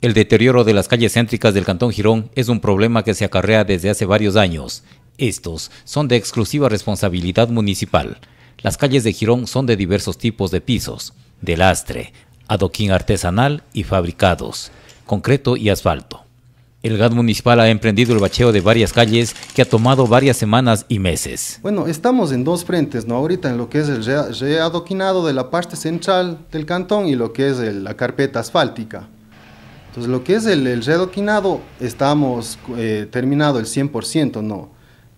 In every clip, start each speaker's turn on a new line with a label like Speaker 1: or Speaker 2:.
Speaker 1: El deterioro de las calles céntricas del Cantón Girón es un problema que se acarrea desde hace varios años. Estos son de exclusiva responsabilidad municipal. Las calles de Girón son de diversos tipos de pisos, de lastre, adoquín artesanal y fabricados, concreto y asfalto. El GAD municipal ha emprendido el bacheo de varias calles que ha tomado varias semanas y meses.
Speaker 2: Bueno, estamos en dos frentes, ¿no? Ahorita en lo que es el readoquinado de la parte central del cantón y lo que es la carpeta asfáltica. Entonces, lo que es el, redoquinado, estamos eh, terminado el 100%, no.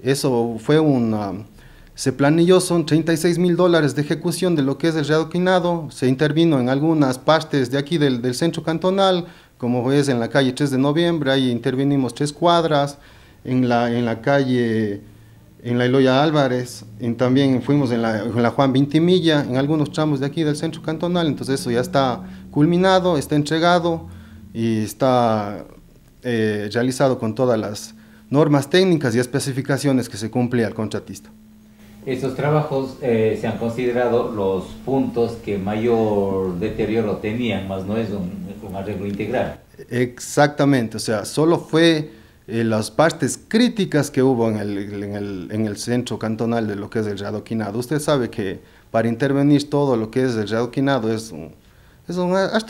Speaker 2: Eso fue un... Se planilló, son 36 mil dólares de ejecución de lo que es el redoquinado, Se intervino en algunas partes de aquí del, centro cantonal, como es en la calle 3 de noviembre, ahí intervinimos tres cuadras, en la, en la calle, en la Eloya Álvarez, también fuimos en la, en la Juan Vintimilla, en algunos tramos de aquí del centro cantonal. Entonces eso ya está culminado, está entregado y está eh, realizado con todas las normas técnicas y especificaciones que se cumple al contratista.
Speaker 1: Estos trabajos eh, se han considerado los puntos que mayor deterioro tenían, más no es un, arreglo integral.
Speaker 2: Exactamente, o sea, solo fue eh, las partes críticas que hubo en el, en, el, en el, centro cantonal de lo que es el radoquinado. Usted sabe que para intervenir todo lo que es el radoquinado es un, es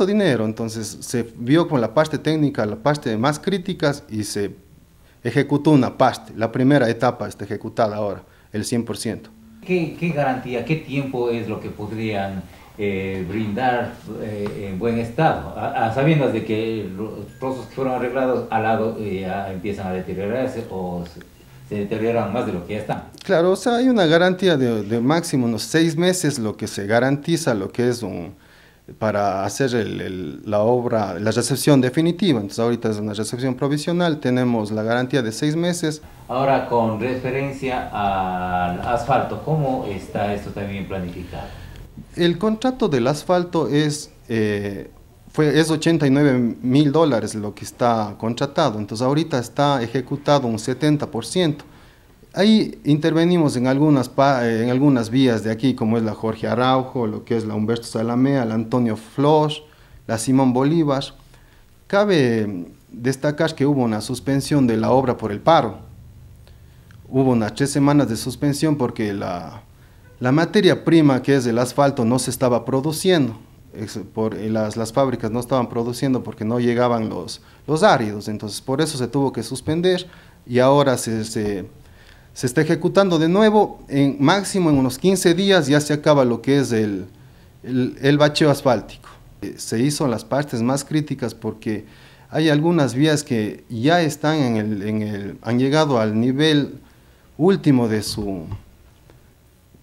Speaker 2: un dinero. Entonces se vio con la parte técnica, la parte de más críticas y se ejecutó una parte. La primera etapa está ejecutada ahora, el 100%.
Speaker 1: ¿Qué, qué garantía, qué tiempo es lo que podrían eh, brindar eh, en buen estado? Sabiendo de que los trozos que fueron arreglados al lado eh, ya empiezan a deteriorarse o se, deterioran más de lo que ya están.
Speaker 2: Claro, o sea, hay una garantía de, de máximo unos seis meses, lo que se garantiza, lo que es un para hacer la obra, la recepción definitiva. Entonces ahorita es una recepción provisional, tenemos la garantía de seis meses.
Speaker 1: Ahora con referencia al asfalto, ¿cómo está esto también planificado?
Speaker 2: El contrato del asfalto es, eh, fue, es 89 mil dólares lo que está contratado, entonces ahorita está ejecutado un 70% ahí intervenimos en algunas, eh, en algunas vías de aquí, como es la Jorge Araujo, lo que es la Humberto Salamea, la Antonio Flosch, la Simón Bolívar. Cabe destacar que hubo una suspensión de la obra por el paro. Hubo unas tres semanas de suspensión porque la, la materia prima que es el asfalto no se estaba produciendo. Por, eh, las, las, fábricas no estaban produciendo porque no llegaban los, los áridos, entonces por eso se tuvo que suspender y ahora se se está ejecutando de nuevo, en máximo en unos 15 días ya se acaba lo que es el, bacheo asfáltico. Eh, se hizo las partes más críticas porque hay algunas vías que ya están en el, han llegado al nivel último de su,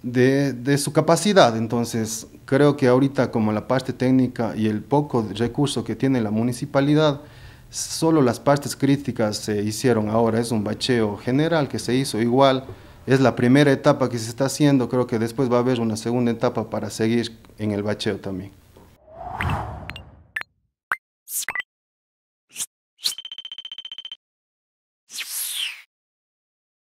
Speaker 2: de, de, su capacidad. Entonces, creo que ahorita como la parte técnica y el poco recurso que tiene la municipalidad, Solo las partes críticas se hicieron ahora, es un bacheo general que se hizo igual. Es la primera etapa que se está haciendo, creo que después va a haber una segunda etapa para seguir en el bacheo también.